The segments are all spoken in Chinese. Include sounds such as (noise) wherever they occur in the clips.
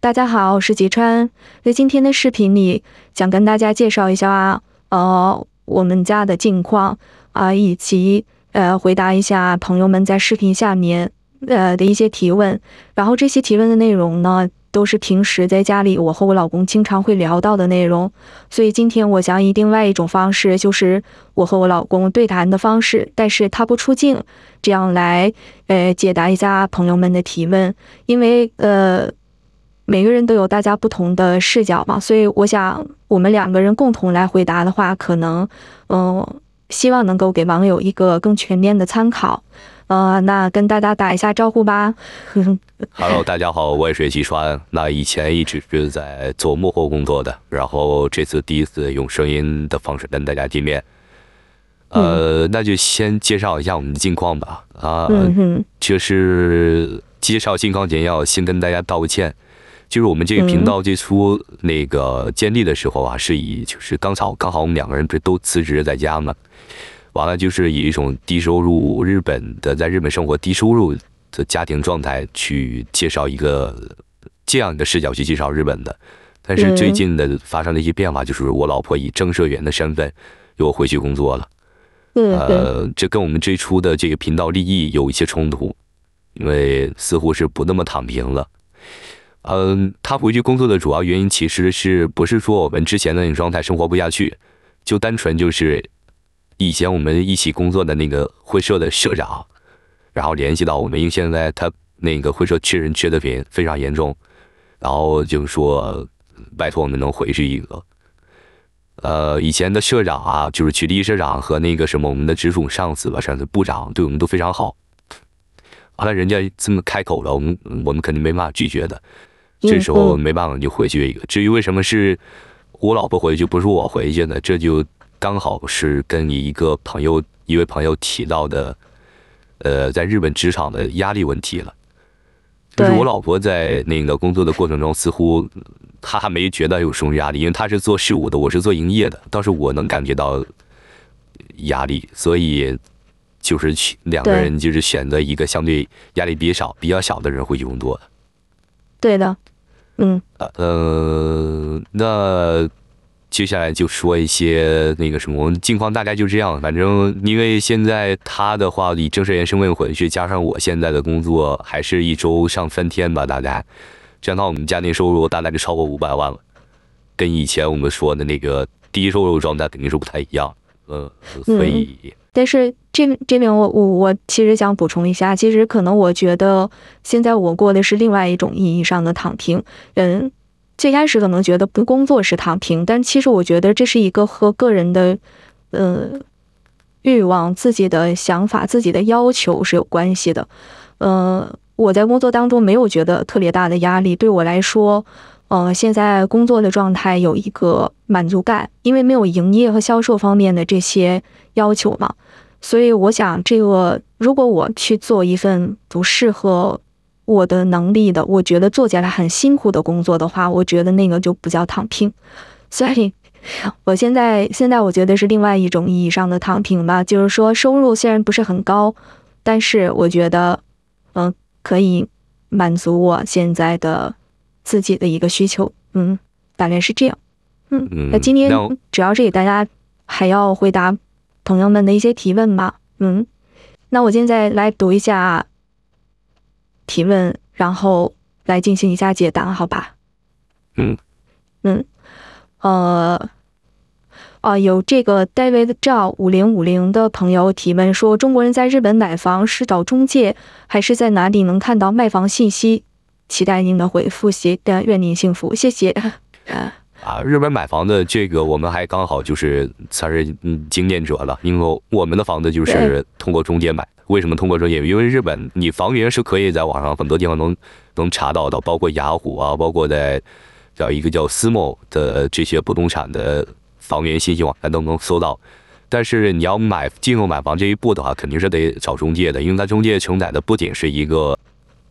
大家好，我是吉川。在今天的视频里，想跟大家介绍一下啊，哦，我们家的近况啊，以及呃，回答一下朋友们在视频下面呃的一些提问。然后这些提问的内容呢，都是平时在家里我和我老公经常会聊到的内容。所以今天我想以另外一种方式，就是我和我老公对谈的方式，但是他不出镜，这样来呃解答一下朋友们的提问，因为呃。每个人都有大家不同的视角嘛，所以我想我们两个人共同来回答的话，可能，嗯，希望能够给网友一个更全面的参考。呃，那跟大家打一下招呼吧。(laughs) Hello，大家好，我是徐川，那以前一直是在做幕后工作的，然后这次第一次用声音的方式跟大家见面。呃，那就先介绍一下我们的近况吧。啊，嗯哼，就是介绍近况前要先跟大家道个歉。就是我们这个频道最初那个建立的时候啊，是以就是刚好刚好我们两个人不是都辞职在家嘛，完了就是以一种低收入日本的在日本生活低收入的家庭状态去介绍一个这样的视角去介绍日本的。但是最近的发生的一些变化，就是我老婆以征社员的身份又回去工作了。呃，这跟我们最初的这个频道利益有一些冲突，因为似乎是不那么躺平了。嗯，他回去工作的主要原因其实是不是说我们之前的那种状态生活不下去，就单纯就是以前我们一起工作的那个会社的社长，然后联系到我们，因为现在他那个会社缺人缺的频非常严重，然后就说拜托我们能回去一个。呃，以前的社长啊，就是区立社长和那个什么我们的直属上司吧，上次部长对我们都非常好，后来人家这么开口了，我们我们肯定没办法拒绝的。这时候没办法，就回去一个。至于为什么是我老婆回去，不是我回去呢？这就刚好是跟你一个朋友，一位朋友提到的，呃，在日本职场的压力问题了。就是我老婆在那个工作的过程中，似乎她还没觉得有什么压力，因为她是做事务的，我是做营业的，倒是我能感觉到压力。所以就是两个人就是选择一个相对压力比较少、比较小的人会用多。对的，嗯，呃，那接下来就说一些那个什么，我们近况大概就这样。反正因为现在他的话以正式研身份回去，加上我现在的工作，还是一周上三天吧，大概这样。的话，我们家庭收入大概就超过五百万了，跟以前我们说的那个低收入状态肯定是不太一样。嗯，所以但是。这这边我我我其实想补充一下，其实可能我觉得现在我过的是另外一种意义上的躺平。嗯，最开始可能觉得不工作是躺平，但其实我觉得这是一个和个人的呃欲望、自己的想法、自己的要求是有关系的。呃，我在工作当中没有觉得特别大的压力，对我来说，呃，现在工作的状态有一个满足感，因为没有营业和销售方面的这些要求嘛。所以我想，这个如果我去做一份不适合我的能力的，我觉得做起来很辛苦的工作的话，我觉得那个就不叫躺平。所以，我现在现在我觉得是另外一种意义上的躺平吧，就是说收入虽然不是很高，但是我觉得，嗯，可以满足我现在的自己的一个需求，嗯，大概是这样。嗯，那今天主要是给大家还要回答。朋友们的一些提问吗？嗯，那我现在来读一下提问，然后来进行一下解答，好吧？嗯，嗯，呃，啊，有这个 David Zhao 五零五零的朋友提问说，中国人在日本买房是找中介还是在哪里能看到卖房信息？期待您的回复，谢，愿您幸福，谢谢。啊，日本买房子这个，我们还刚好就是算是嗯经验者了，因为我们的房子就是通过中介买。为什么通过中介？因为日本你房源是可以在网上很多地方能能查到，的，包括雅虎啊，包括在叫一个叫思谋的这些不动产的房源信息网站都能搜到。但是你要买进入买房这一步的话，肯定是得找中介的，因为它中介承载的不仅是一个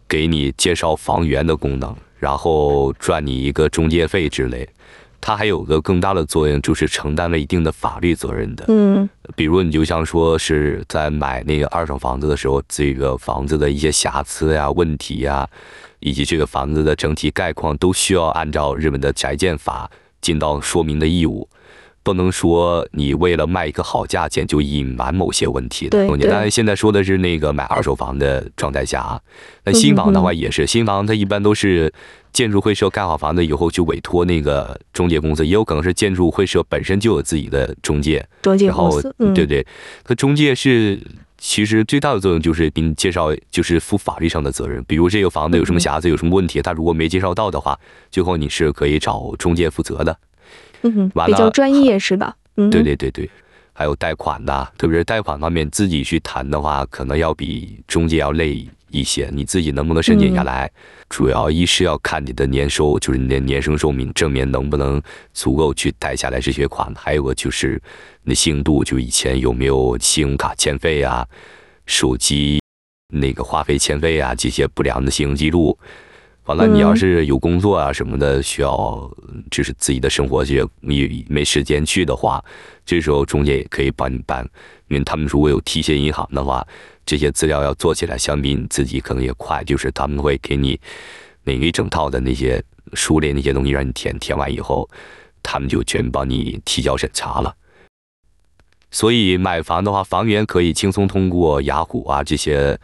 给你介绍房源的功能，然后赚你一个中介费之类。它还有个更大的作用，就是承担了一定的法律责任的。嗯，比如你就像说是在买那个二手房子的时候，这个房子的一些瑕疵呀、问题呀，以及这个房子的整体概况，都需要按照日本的宅建法尽到说明的义务。不能说你为了卖一个好价钱就隐瞒某些问题的。对对。当然现在说的是那个买二手房的状态下啊，那新房的话也是，新房它一般都是建筑会社盖好房子以后就委托那个中介公司，也有可能是建筑会社本身就有自己的中介。中介公司。嗯。对对？它中介是其实最大的作用就是给你介绍，就是负法律上的责任。比如这个房子有什么瑕疵，有什么问题，他如果没介绍到的话，最后你是可以找中介负责的。嗯哼，比较专业是吧？(laughs) 嗯，对对对对，还有贷款呐，特别是贷款方面，自己去谈的话，可能要比中介要累一些。你自己能不能申请下来？主要一是要看你的年收，就是你的年生寿命正面能不能足够去贷下来这些款。还有个就是，那信用度，就以前有没有信用卡欠费啊、手机那个话费欠费啊这些不良的信用记录。完了，你要是有工作啊什么的，需要就是自己的生活也你没时间去的话，这时候中介也可以帮你办。因为他们如果有提携银行的话，这些资料要做起来，相比你自己可能也快。就是他们会给你那一整套的那些书里那些东西让你填，填完以后，他们就全帮你提交审查了。所以买房的话，房源可以轻松通过雅虎啊这些。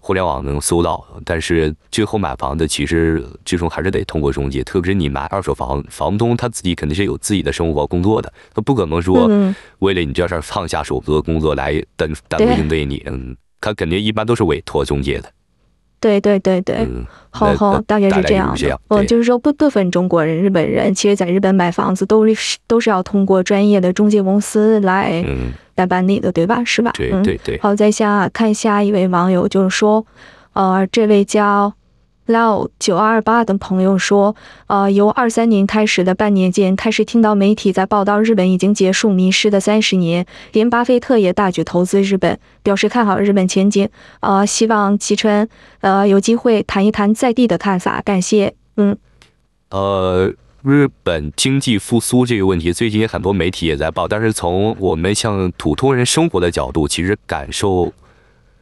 互联网能搜到，但是最后买房子其实最终还是得通过中介，特别是你买二手房，房东他自己肯定是有自己的生活工作的，他不可能说为了你这事放下手头的工作来单单独应对你，嗯，他肯定一般都是委托中介的。对对对对，好好，大概是这样的。我就是说，不得分中国人、日本人。其实在日本买房子都是都是要通过专业的中介公司来代办理的，对吧？是吧？对对对。好，在下看下一位网友，就是说，呃，这位叫。lao 九二二八的朋友说：“呃，由二三年开始的半年间，开始听到媒体在报道日本已经结束迷失的三十年，连巴菲特也大举投资日本，表示看好日本前景。呃，希望齐春呃有机会谈一谈在地的看法。感谢。”嗯，呃，日本经济复苏这个问题，最近很多媒体也在报，但是从我们像普通人生活的角度，其实感受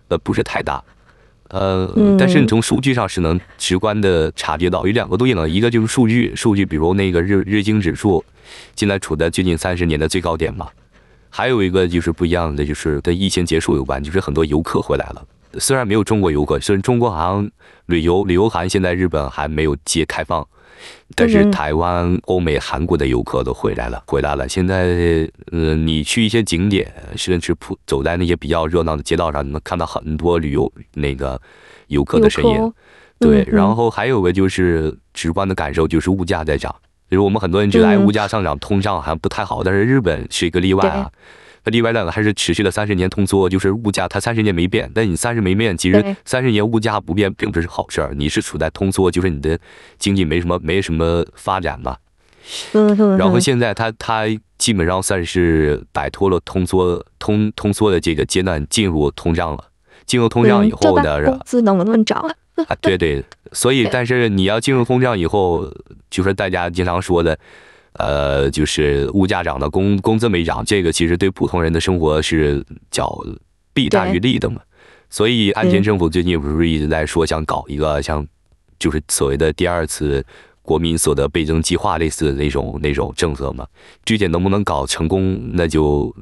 呃不是太大。呃，但是你从数据上是能直观的察觉到有两个东西呢，一个就是数据，数据，比如那个日日经指数，现在处在最近三十年的最高点嘛。还有一个就是不一样的，就是跟疫情结束有关，就是很多游客回来了，虽然没有中国游客，虽然中国好像旅游旅游还现在日本还没有解开放。但是台湾、欧美、韩国的游客都回来了，回来了。现在，呃，你去一些景点，甚至普走在那些比较热闹的街道上，你能看到很多旅游那个游客的身影。对，然后还有个就是直观的感受，就是物价在涨。比如我们很多人觉得物价上涨、通胀还不太好，但是日本是一个例外啊。另外两个还是持续了三十年通缩，就是物价它三十年没变。但你三十年没变，其实三十年物价不变并不是好事儿，你是处在通缩，就是你的经济没什么没什么发展嘛。然后现在它它基本上算是摆脱了通缩，通通缩的这个阶段进入通胀了。进入通胀以后呢，是工资能不能涨？对对，所以 (laughs) 但是你要进入通胀以后，就是大家经常说的。呃，就是物价涨的工工资没涨，这个其实对普通人的生活是叫弊大于利的嘛。所以，安田政府最近不是一直在说想搞一个像，就是所谓的第二次国民所得倍增计划类似的那种那种政策嘛。具体能不能搞成功，那就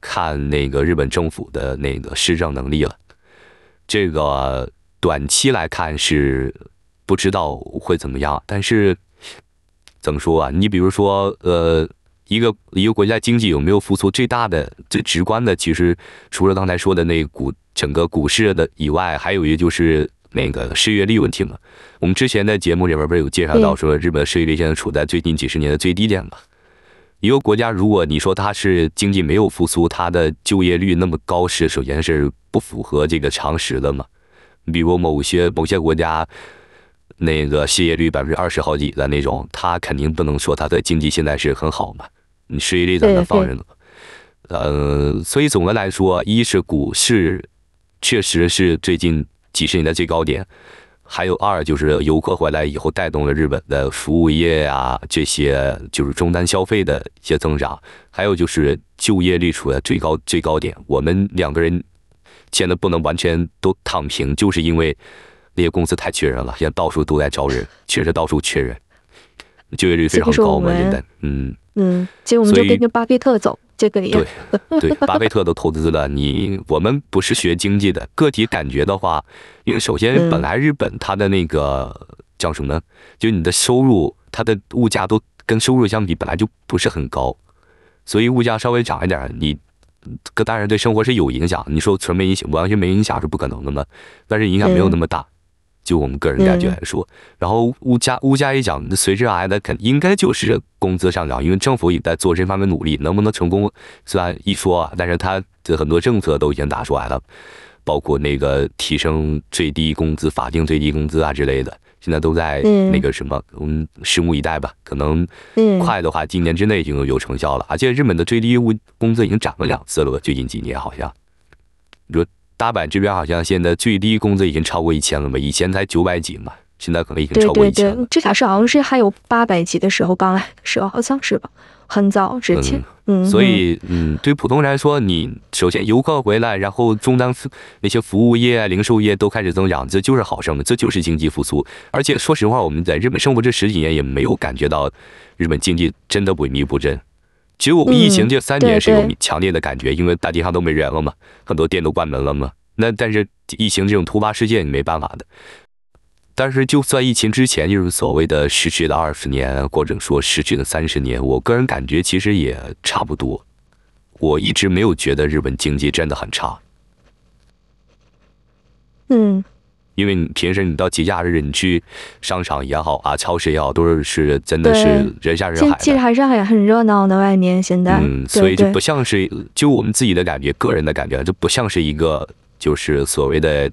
看那个日本政府的那个施政能力了。这个短期来看是不知道会怎么样，但是。怎么说啊？你比如说，呃，一个一个国家经济有没有复苏最大的、最直观的，其实除了刚才说的那股整个股市的以外，还有一个就是那个失业率问题嘛。我们之前在节目里边不是有介绍到，说日本失业率现在处在最近几十年的最低点嘛。一个国家，如果你说它是经济没有复苏，它的就业率那么高是首先是不符合这个常识的嘛。比如某些某些国家。那个失业率百分之二十好几的那种，他肯定不能说他的经济现在是很好嘛，你失业率在那放着呢。呃，所以总的来说，一是股市确实是最近几十年的最高点，还有二就是游客回来以后带动了日本的服务业啊这些就是终端消费的一些增长，还有就是就业率处在最高最高点。我们两个人，现在不能完全都躺平，就是因为。那些公司太缺人了，现在到处都在招人，确实到处缺人，就业率非常高嘛。现在，嗯嗯，所以我们就跟着巴菲特走。这个对对，巴菲特都投资了。你我们不是学经济的，个体感觉的话，因为首先本来日本它的那个叫什么呢？就你的收入，它的物价都跟收入相比本来就不是很高，所以物价稍微涨一点，你个当然对生活是有影响。你说纯没影响，完全没影响是不可能的嘛，但是影响没有那么大。就我们个人感觉来说，然后物价物价一涨，随之而来的肯应该就是工资上涨，因为政府也在做这方面努力。能不能成功虽然一说啊，但是他的很多政策都已经打出来了，包括那个提升最低工资、法定最低工资啊之类的，现在都在那个什么，嗯，拭目以待吧。可能快的话，今年之内就有有成效了，而且日本的最低工工资已经涨了两次了，最近几年好像。大阪这边好像现在最低工资已经超过一千了吧？以前才九百几嘛，现在可能已经超过一千。这好是，好像是还有八百几的时候刚来是，好像是吧，很早之前。嗯，所以嗯，对普通人来说，你首先游客回来，然后中单那些服务业、零售业都开始增长，这就是好事嘛，这就是经济复苏。而且说实话，我们在日本生活这十几年也没有感觉到日本经济真的萎靡不振。其实我们疫情这三年是有强烈的感觉，因为大街上都没人了嘛，很多店都关门了嘛。那但是疫情这种突发事件你没办法的。但是就算疫情之前就是所谓的失去的二十年，或者说失去的三十年，我个人感觉其实也差不多。我一直没有觉得日本经济真的很差。嗯。因为你平时你到节假日你去商场也好啊，超市也好，都是是真的是人山人海。其实还是很很热闹的，外面现在。嗯，所以就不像是就我们自己的感觉，个人的感觉就不像是一个就是所谓的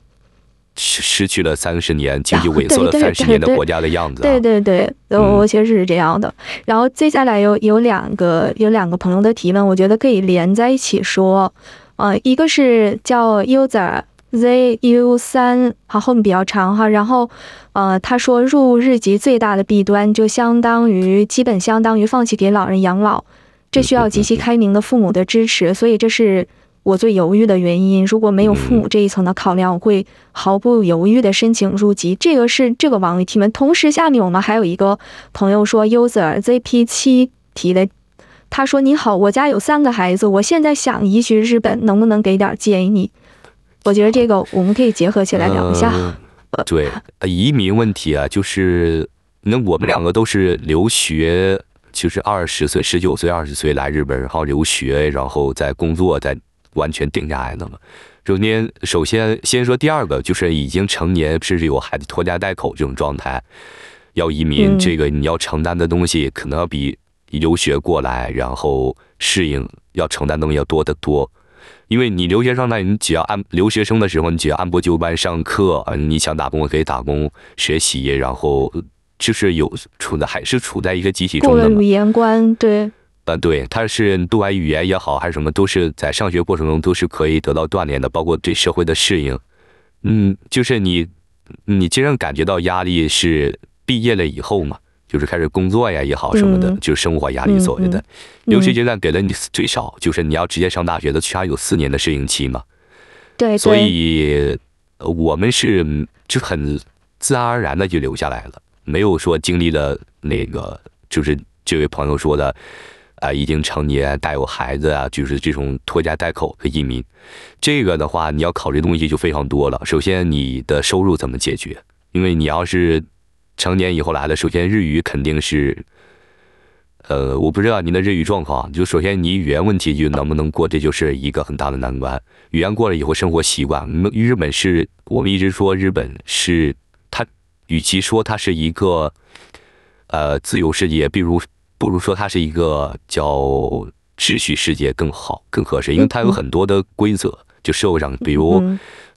失失去了三十年经济萎缩了三十年的国家的样子。对对对，我确实是这样的。然后接下来有有两个有两个朋友的提问，我觉得可以连在一起说，呃，一个是叫 u 柚 r ZU 三好，后面比较长哈，然后呃他说入日籍最大的弊端就相当于基本相当于放弃给老人养老，这需要极其开明的父母的支持，所以这是我最犹豫的原因。如果没有父母这一层的考量，我会毫不犹豫的申请入籍。这个是这个网友提问。同时下面我们还有一个朋友说，User ZP 七提的，他说你好，我家有三个孩子，我现在想移居日本，能不能给点建议？我觉得这个我们可以结合起来聊一下。对，移民问题啊，就是那我们两个都是留学，就是二十岁、十九岁、二十岁来日本然后留学，然后再工作再完全定下来了。首先，首先先说第二个，就是已经成年甚至有孩子拖家带口这种状态，要移民，这个你要承担的东西可能要比留学过来然后适应要承担东西要多得多。因为你留学生那你只要按留学生的时候，你只要按部就班上课，你想打工也可以打工学习，然后就是有处在还是处在一个集体中的语言关，对，啊对，他是读外语语言也好还是什么，都是在上学过程中都是可以得到锻炼的，包括对社会的适应。嗯，就是你，你既然感觉到压力是毕业了以后嘛。就是开始工作呀也好什么的，就是生活压力所谓的。留学阶段给了你最少，就是你要直接上大学的，起码有四年的适应期嘛。对。所以，我们是就很自然而然的就留下来了，没有说经历了那个，就是这位朋友说的，啊，已经成年带有孩子啊，就是这种拖家带口的移民。这个的话，你要考虑东西就非常多了。首先，你的收入怎么解决？因为你要是成年以后来了，首先日语肯定是，呃，我不知道您的日语状况，就首先你语言问题就能不能过，这就是一个很大的难关。语言过了以后，生活习惯，日本是我们一直说日本是，它与其说它是一个呃自由世界，比如不如说它是一个叫秩序世界更好更合适，因为它有很多的规则就社会上，比如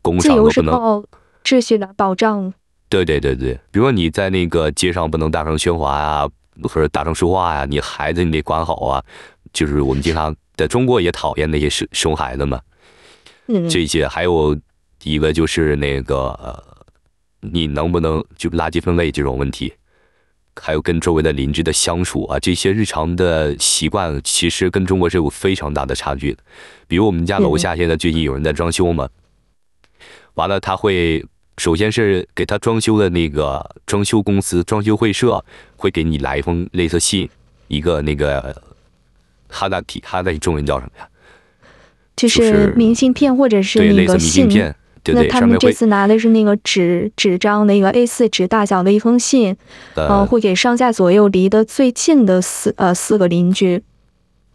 工共场都不能，秩序的保障。对对对对，比如说你在那个街上不能大声喧哗啊，或者大声说话呀，你孩子你得管好啊。就是我们经常在中国也讨厌那些熊熊孩子嘛。嗯。这些还有一个就是那个，呃，你能不能就垃圾分类这种问题，还有跟周围的邻居的相处啊，这些日常的习惯，其实跟中国是有非常大的差距。比如我们家楼下现在最近有人在装修嘛，完了他会。首先是给他装修的那个装修公司、装修会社会给你来一封类似信，一个那个哈达体哈达中文叫什么呀？就是明信片或者是那个信。对，对那他们这次拿的是那个纸纸张的一个 A4 纸大小的一封信，嗯，会给上下左右离得最近的四呃四个邻居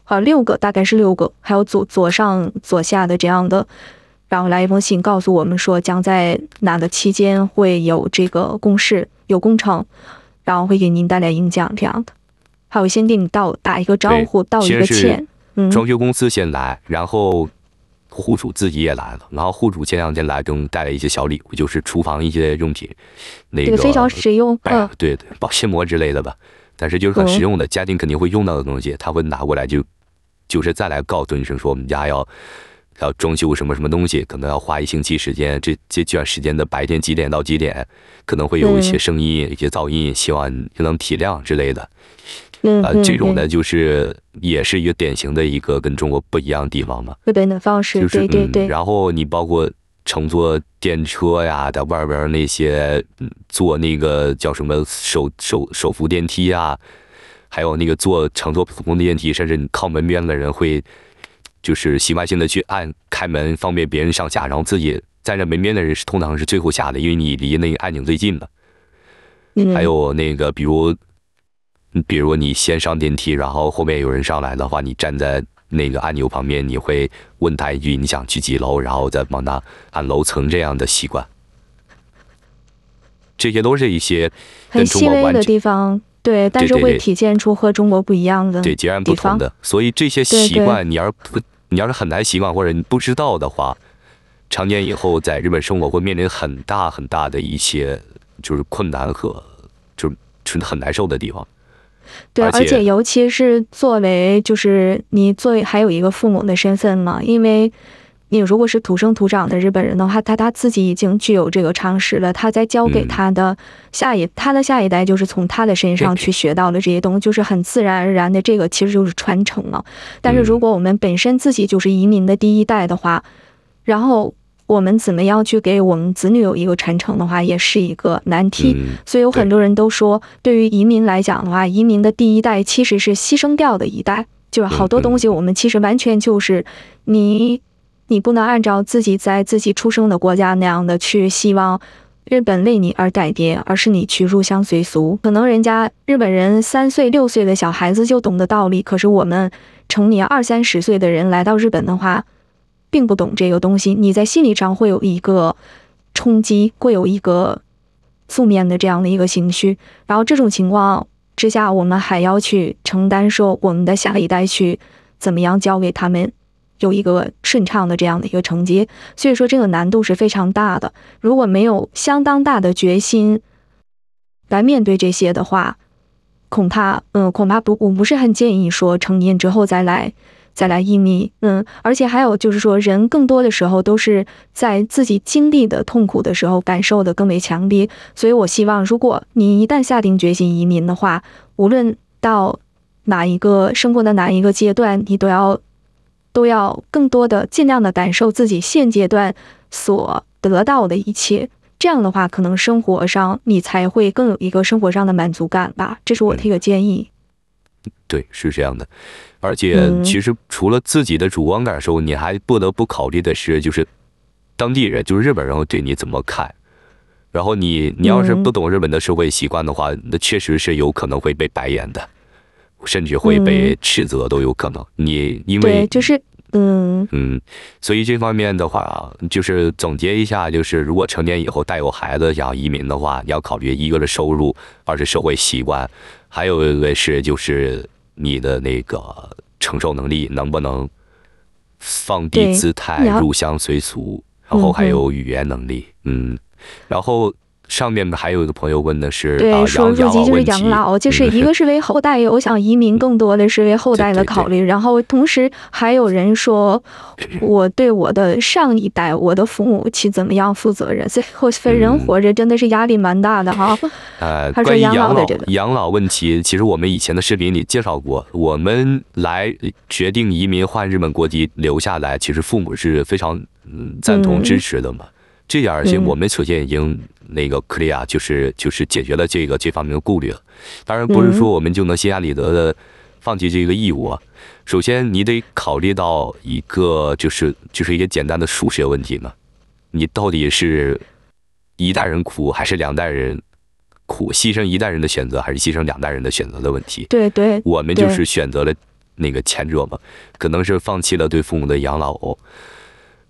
啊六个大概是六个，还有左左上左下的这样的。然后来一封信告诉我们说，将在哪个期间会有这个公示、有工程，然后会给您带来影响这样的。还有先给你道打一个招呼，道一个歉。装修公司先来，然后户主自己也来了。然后户主前两天来给我们带来一些小礼物，就是厨房一些用品，那个非常实用，对对，保鲜膜之类的吧。但是就是很实用的家庭肯定会用到的东西，他会拿过来就就是再来告诉一声说我们家要。要装修什么什么东西，可能要花一星期时间。这这段时间的白天几点到几点，可能会有一些声音、一些噪音，希望你能体谅之类的。嗯啊，这种呢，就是也是一个典型的一个跟中国不一样的地方嘛。会变的方式，对对对。然后你包括乘坐电车呀，在外边那些坐那个叫什么手手手扶电梯呀，还有那个坐乘坐普通的电梯，甚至你靠门边的人会。就是习惯性的去按开门，方便别人上下，然后自己站在门边的人是通常是最后下的，因为你离那个按钮最近嘛。还有那个，比如，比如你先上电梯，然后后面有人上来的话，你站在那个按钮旁边，你会问他一句你想去几楼，然后再帮他按楼层这样的习惯。这些都是一些很细微的地方。对，但是会体现出和中国不一样的，对，截然不同的。所以这些习惯，你要不你要是很难习惯或者你不知道的话，常年以后在日本生活会面临很大很大的一些就是困难和就是很难受的地方。对，而且尤其是作为就是你作为还有一个父母的身份嘛，因为。你如果是土生土长的日本人的话，他他自己已经具有这个常识了，他在教给他的下一他的下一代就是从他的身上去学到了这些东西，就是很自然而然的这个其实就是传承了。但是如果我们本身自己就是移民的第一代的话，然后我们怎么样去给我们子女有一个传承的话，也是一个难题。所以有很多人都说，对于移民来讲的话，移民的第一代其实是牺牲掉的一代，就是好多东西我们其实完全就是你。你不能按照自己在自己出生的国家那样的去希望日本为你而改变，而是你去入乡随俗。可能人家日本人三岁六岁的小孩子就懂得道理，可是我们成年二三十岁的人来到日本的话，并不懂这个东西。你在心理上会有一个冲击，会有一个负面的这样的一个情绪。然后这种情况之下，我们还要去承担说我们的下一代去怎么样教给他们。有一个顺畅的这样的一个成绩，所以说这个难度是非常大的。如果没有相当大的决心来面对这些的话，恐怕，嗯，恐怕不，我不是很建议说成年之后再来再来移民，嗯。而且还有就是说，人更多的时候都是在自己经历的痛苦的时候感受的更为强烈。所以我希望，如果你一旦下定决心移民的话，无论到哪一个生活的哪一个阶段，你都要。都要更多的、尽量的感受自己现阶段所得到的一切。这样的话，可能生活上你才会更有一个生活上的满足感吧。这是我的一个建议。对，是这样的。而且，其实除了自己的主观感受，你还不得不考虑的是，就是当地人，就是日本人会对你怎么看。然后你，你要是不懂日本的社会习惯的话，那确实是有可能会被白眼的。甚至会被斥责都有可能。你因为就是，嗯嗯，所以这方面的话啊，就是总结一下，就是如果成年以后带有孩子要移民的话，你要考虑一个是收入，二是社会习惯，还有一个是就是你的那个承受能力能不能放低姿态入乡随俗，然后还有语言能力，嗯，然后。上面还有一个朋友问的是对，说入籍就是养老，就是一个是为后代，我想移民更多的是为后代的考虑，然后同时还有人说 (clears throat) 我对我的上一代，我的父母亲怎么样负责任？所以，所人活着真的是压力蛮大的哈。呃，他说养老养老问题，其实我们以前的视频里介绍过，我们来决定移民换日本国籍留下来，其实父母是非常赞同支持的嘛。这点儿且我们首先已经那个克虑亚，就是就是解决了这个这方面的顾虑了。当然不是说我们就能心安理得的放弃这个义务啊。首先你得考虑到一个就是就是一个简单的数学问题嘛，你到底是，一代人苦还是两代人苦？牺牲一代人的选择还是牺牲两代人的选择的问题？对对，我们就是选择了那个前者嘛，可能是放弃了对父母的养老，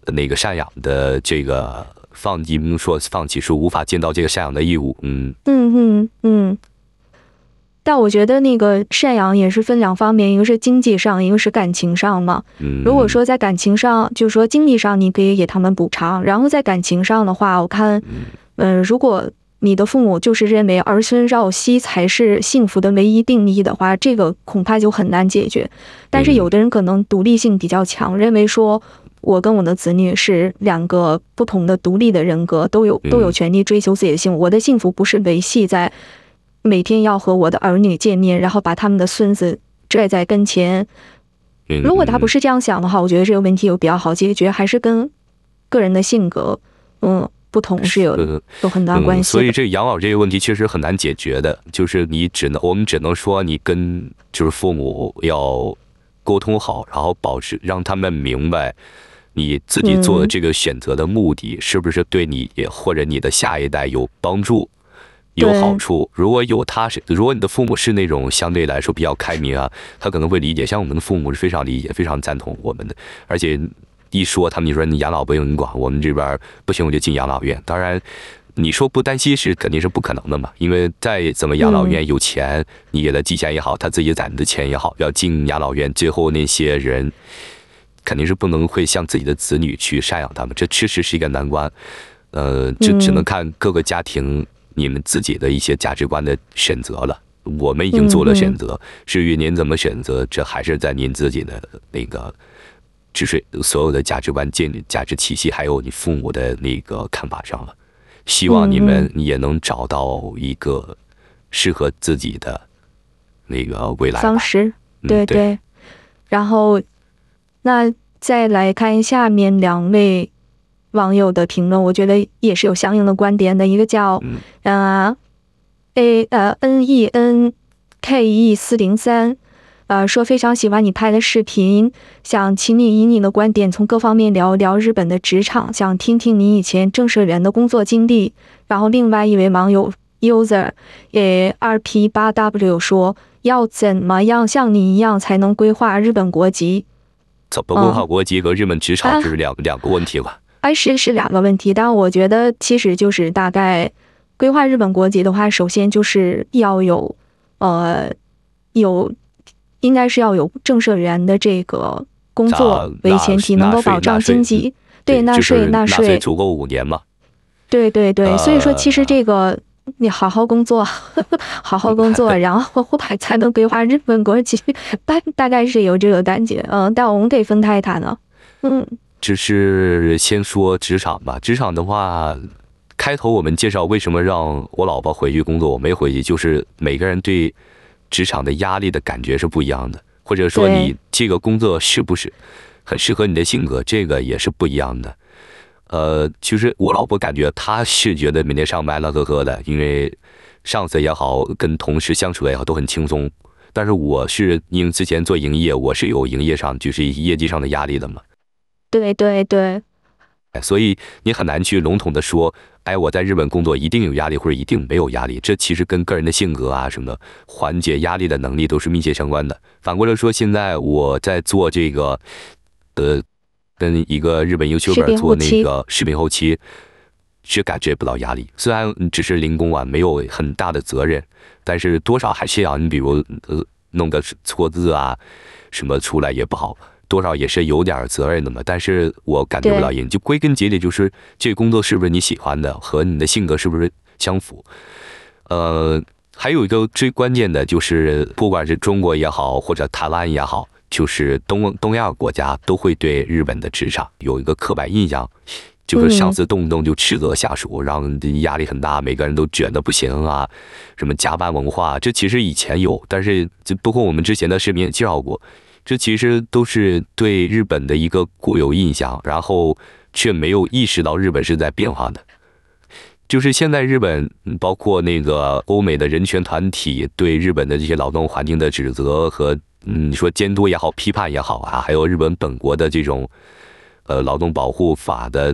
那个赡养的这个。放弃说放弃是无法尽到这个赡养的义务，嗯嗯嗯嗯。但我觉得那个赡养也是分两方面，一个是经济上，一个是感情上嘛。嗯，如果说在感情上，就是说经济上你可以给他们补偿，然后在感情上的话，我看，嗯，如果你的父母就是认为儿孙绕膝才是幸福的唯一定义的话，这个恐怕就很难解决。但是有的人可能独立性比较强，认为说。我跟我的子女是两个不同的独立的人格，都有都有权利追求自己的幸福。我的幸福不是维系在每天要和我的儿女见面，然后把他们的孙子拽在跟前。如果他不是这样想的话，我觉得这个问题有比较好解决，还是跟个人的性格，嗯，不同是有有很大关系。所以这养老这个问题确实很难解决的，就是你只能我们只能说你跟就是父母要沟通好，然后保持让他们明白。你自己做的这个选择的目的，是不是对你或者你的下一代有帮助、有好处？如果有，他是如果你的父母是那种相对来说比较开明啊，他可能会理解。像我们的父母是非常理解、非常赞同我们的。而且一说他们，就说你养老不用你管，我们这边不行，我就进养老院。当然，你说不担心是肯定是不可能的嘛，因为再怎么养老院有钱，你的寄钱也好，他自己攒的钱也好，要进养老院，最后那些人。肯定是不能会像自己的子女去赡养他们，这确实是一个难关。呃，这只能看各个家庭你们自己的一些价值观的选择了。我们已经做了选择，至于您怎么选择，这还是在您自己的那个，就是所有的价值观、建立价值体系，还有你父母的那个看法上了。希望你们也能找到一个适合自己的那个未来。当时，对对，然后。那再来看下面两位网友的评论，我觉得也是有相应的观点的。一个叫啊 a 呃 n e n k e 四零三，呃，说非常喜欢你拍的视频，想请你以你的观点从各方面聊聊日本的职场，想听听你以前正社员的工作经历。然后另外一位网友 user a 二 p 八 w 说，要怎么样像你一样才能规划日本国籍？怎么规划国籍和日本职场这是两个两个问题吧？哎，是是两个问题，但我觉得其实就是大概规划日本国籍的话，首先就是要有呃有应该是要有正社员的这个工作为前提，能够保障经济，对，纳税纳税足够五年嘛？对对对，所以说其实这个。你好好工作，(laughs) 好好工作，(laughs) 然后才才能规划日本国籍。大 (laughs) 大概是有这个感觉，嗯，但我们得分开谈呢，嗯。只是先说职场吧，职场的话，开头我们介绍为什么让我老婆回去工作，我没回去，就是每个人对职场的压力的感觉是不一样的，或者说你这个工作是不是很适合你的性格，这个也是不一样的。呃，其实我老婆感觉她是觉得每天上班乐呵呵的，因为上司也好，跟同事相处也好都很轻松。但是我是因为之前做营业，我是有营业上就是业绩上的压力的嘛。对对对。哎，所以你很难去笼统的说，哎我在日本工作一定有压力，或者一定没有压力。这其实跟个人的性格啊什么的，缓解压力的能力都是密切相关的。反过来说，现在我在做这个的。跟一个日本 YouTuber 做那个视频后期，是感觉不到压力。虽然只是零工啊，没有很大的责任，但是多少还是要你，比如呃，弄个错字啊，什么出来也不好，多少也是有点责任的嘛。但是我感觉不到压力。就归根结底，就是这工作是不是你喜欢的，和你的性格是不是相符。呃，还有一个最关键的就是，不管是中国也好，或者台湾也好。就是东东亚国家都会对日本的职场有一个刻板印象，就是上司动不动就斥责下属，让后压力很大，每个人都卷的不行啊，什么加班文化，这其实以前有，但是就包括我们之前的视频也介绍过，这其实都是对日本的一个固有印象，然后却没有意识到日本是在变化的。就是现在日本，包括那个欧美的人权团体对日本的这些劳动环境的指责和。嗯，你说监督也好，批判也好啊，还有日本本国的这种，呃，劳动保护法的，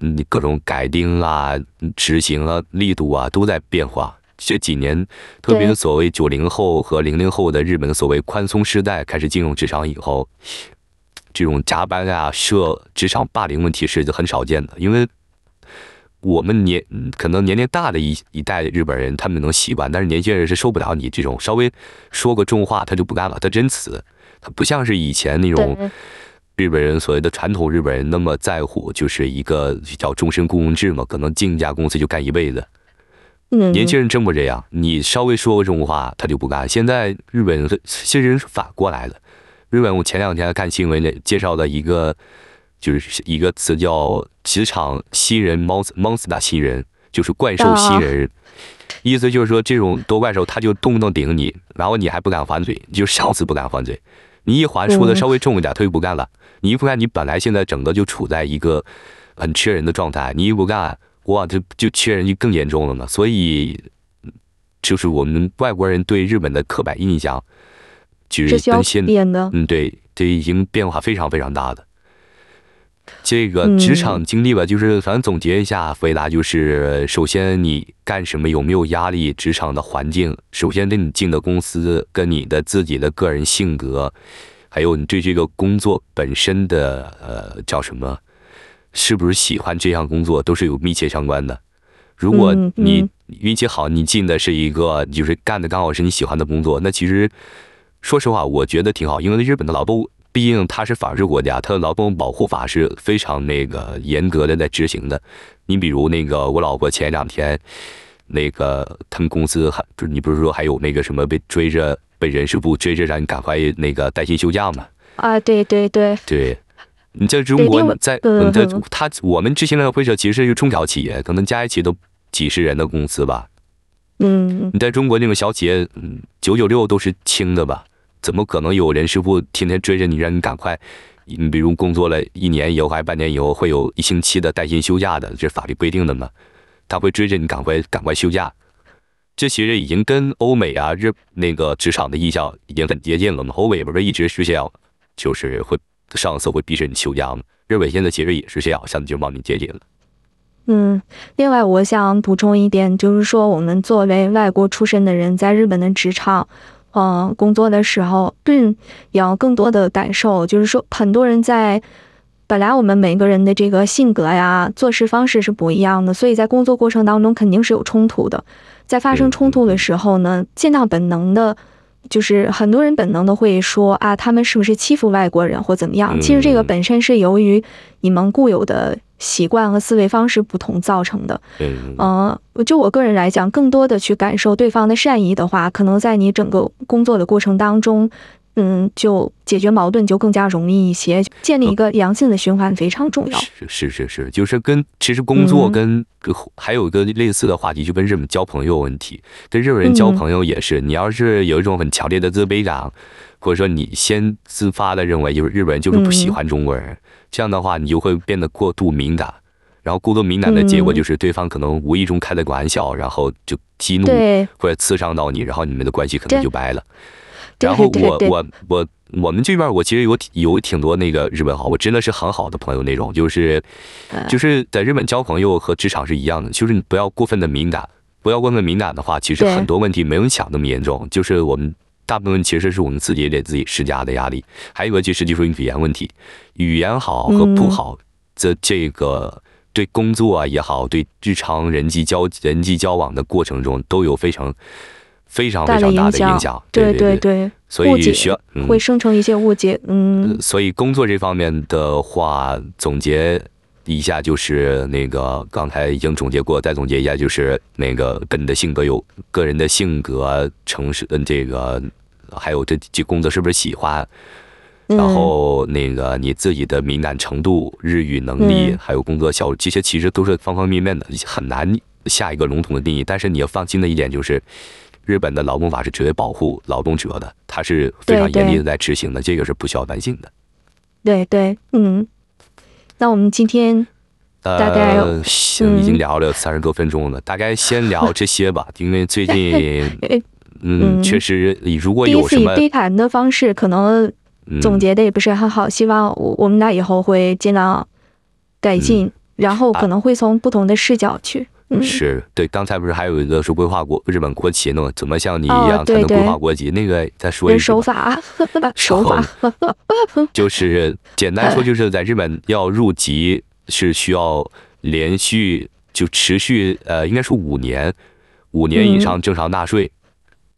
嗯，各种改定啊、执行啊、力度啊，都在变化。这几年，特别是所谓九零后和零零后的日本的所谓宽松时代开始进入职场以后，这种加班啊、社职场霸凌问题是很少见的，因为。我们年可能年龄大的一一代日本人，他们能习惯，但是年轻人是受不了你这种稍微说个重话，他就不干了。他真词，他不像是以前那种日本人所谓的传统日本人那么在乎，就是一个叫终身雇佣制嘛，可能进一家公司就干一辈子。年轻人真不这样，你稍微说个重话，他就不干。现在日本人这这人反过来了，日本我前两天看新闻呢，介绍的一个。就是一个词叫“职场新人 ”，“monster”、“monster” 的新人就是怪兽新人，意思就是说这种多怪兽，他就动不动顶你，然后你还不敢还嘴，你就上次不敢还嘴，你一还说的稍微重一点，他就不干了。你一不干，你本来现在整个就处在一个很缺人的状态，你一不干，哇，就就缺人就更严重了嘛。所以，就是我们外国人对日本的刻板印象，就是跟现的。嗯，对，这已经变化非常非常大的。这个职场经历吧，就是反正总结一下，回答就是：首先你干什么有没有压力，职场的环境，首先跟你进的公司跟你的自己的个人性格，还有你对这个工作本身的呃叫什么，是不是喜欢这项工作，都是有密切相关的。如果你运气好，你进的是一个就是干的刚好是你喜欢的工作，那其实说实话，我觉得挺好，因为日本的劳动毕竟它是法治国家，它的劳动保护法是非常那个严格的在执行的。你比如那个我老婆前两天，那个他们公司还就你不是说还有那个什么被追着被人事部追着让你赶快那个带薪休假吗？啊，对对对对，你在中国在嗯，这他我们之前那个会社其实是中小企业，可能加一起都几十人的公司吧。嗯，你在中国那种小企业，嗯，九九六都是轻的吧？怎么可能有人事部天天追着你，让你赶快？你比如工作了一年以后，还半年以后会有一星期的带薪休假的，这是法律规定的嘛？他会追着你赶快赶快休假。这其实已经跟欧美啊日那个职场的意向已经很接近了嘛。欧美不是一直是这样，就是会上司会逼着你休假嘛？日本现在其实也是这样，现在就往你接近了。嗯，另外我想补充一点，就是说我们作为外国出身的人，在日本的职场。嗯，工作的时候，嗯，也要更多的感受就是说，很多人在本来我们每个人的这个性格呀、做事方式是不一样的，所以在工作过程当中肯定是有冲突的。在发生冲突的时候呢，见到本能的，就是很多人本能的会说啊，他们是不是欺负外国人或怎么样？其实这个本身是由于你们固有的。习惯和思维方式不同造成的。嗯，就我个人来讲，更多的去感受对方的善意的话，可能在你整个工作的过程当中，嗯，就解决矛盾就更加容易一些。建立一个良性的循环非常重要。是是是是，就是跟其实工作跟还有一个类似的话题，就跟日本交朋友问题，跟日本人交朋友也是，你要是有一种很强烈的自卑感。或者说你先自发的认为就是日本人就是不喜欢中国人，这样的话你就会变得过度敏感，然后过度敏感的结果就是对方可能无意中开了个玩笑，然后就激怒或者刺伤到你，然后你们的关系可能就掰了。然后我我我我们这边我其实有有挺多那个日本好，我真的是很好的朋友那种，就是就是在日本交朋友和职场是一样的，就是你不要过分的敏感，不要过分敏感的话，其实很多问题没有想那么严重，就是我们。大部分其实是我们自己给自己施加的压力，还有一个就是就是语言问题，语言好和不好，这这个对工作啊也好，对日常人际交人际交往的过程中都有非常非常非常大的影响。对对对，所误解会生成一些误解，嗯。所以工作这方面的话，总结一下就是那个刚才已经总结过，再总结一下就是那个跟你的性格有个人的性格、诚实的这个。还有这这工作是不是喜欢？然后那个你自己的敏感程度、日语能力、还有工作效率，这些其实都是方方面面的，很难下一个笼统的定义。但是你要放心的一点就是，日本的劳动法是直接保护劳动者的，它是非常严厉的在执行的，这个是不需要担心的。对对，嗯，那我们今天大概已经聊了三十多分钟了，大概先聊这些吧，(laughs) 因为最近。(laughs) 嗯，确实，如果有什么，的方式可能总结的也不是很好，希望我我们俩以后会尽量改进，然后可能会从不同的视角去。嗯，是对，刚才不是还有一个说规划国日本国旗呢？怎么像你一样才能规划国旗，那个再说一下手法，(laughs) 手法，就是简单说就是在日本要入籍是需要连续就持续呃，应该是五年，五年以上正常纳税。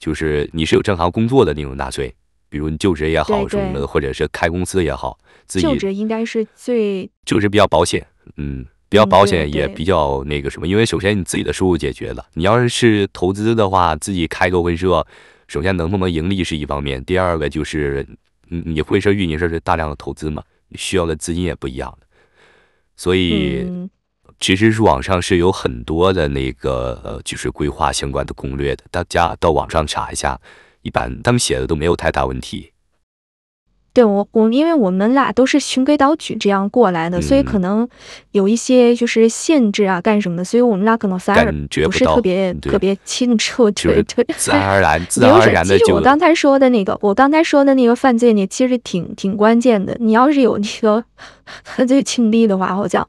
就是你是有正常工作的那种纳税，比如你就职也好什么的，或者是开公司也好，自己就职应该是最就职比较保险，嗯，比较保险也比较那个什么，因为首先你自己的收入解决了，你要是是投资的话，自己开个会社，首先能不能盈利是一方面，第二个就是你你会社运营是大量的投资嘛，需要的资金也不一样，所以。其实是网上是有很多的那个呃，就是规划相关的攻略的，大家到网上查一下，一般他们写的都没有太大问题。对我，我因为我们俩都是循规蹈矩这样过来的，所以可能有一些就是限制啊，干什么？的，所以我们俩可能反而不是特别特别清楚，就是自然而然，自然而然的。(laughs) 其实我刚才说的那个，我刚才说的那个犯罪呢，其实挺挺关键的。你要是有那个 (laughs) 犯罪经历的话，好像。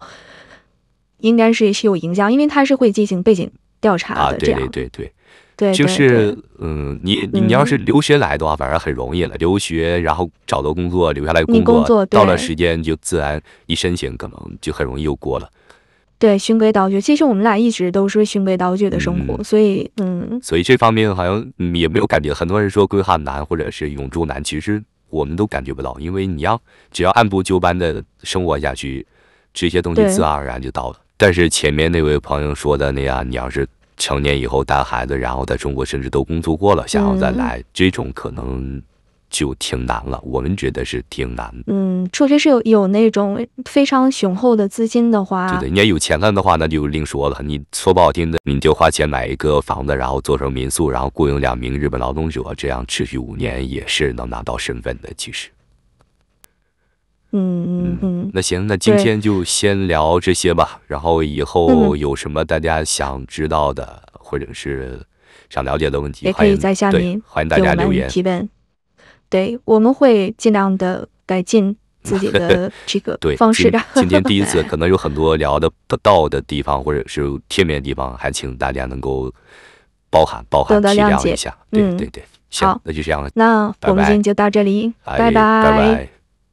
应该是是有影响，因为他是会进行背景调查的。对对对对，就是嗯，你你要是留学来的话，反而很容易了。留学然后找到工作，留下来工作，到了时间就自然一申请，可能就很容易又过了。对循规蹈矩，其实我们俩一直都是循规蹈矩的生活，所以嗯，所以这方面好像也没有感觉。很多人说规划难，或者是永驻难，其实我们都感觉不到，因为你要只要按部就班的生活下去，这些东西自然而然就到了。但是前面那位朋友说的那样，你要是成年以后带孩子，然后在中国甚至都工作过了，想要再来，这种可能就挺难了。我们觉得是挺难。嗯，除非是有有那种非常雄厚的资金的话，对对，人家有钱了的话，那就另说了。你说不好听的，你就花钱买一个房子，然后做成民宿，然后雇佣两名日本劳动者，这样持续五年也是能拿到身份的，其实。嗯嗯嗯，那行，那今天就先聊这些吧。然后以后有什么大家想知道的或者是想了解的问题，也可以在下面欢迎大家留言提问。对，我们会尽量的改进自己的 (laughs) 这个方式。的。今天第一次，(laughs) 可能有很多聊的不到的地方，或者是片面的地方，还请大家能够包涵、包涵、体谅一下。对对对，行，那就这样了。那我们今天就到这里，拜拜拜拜。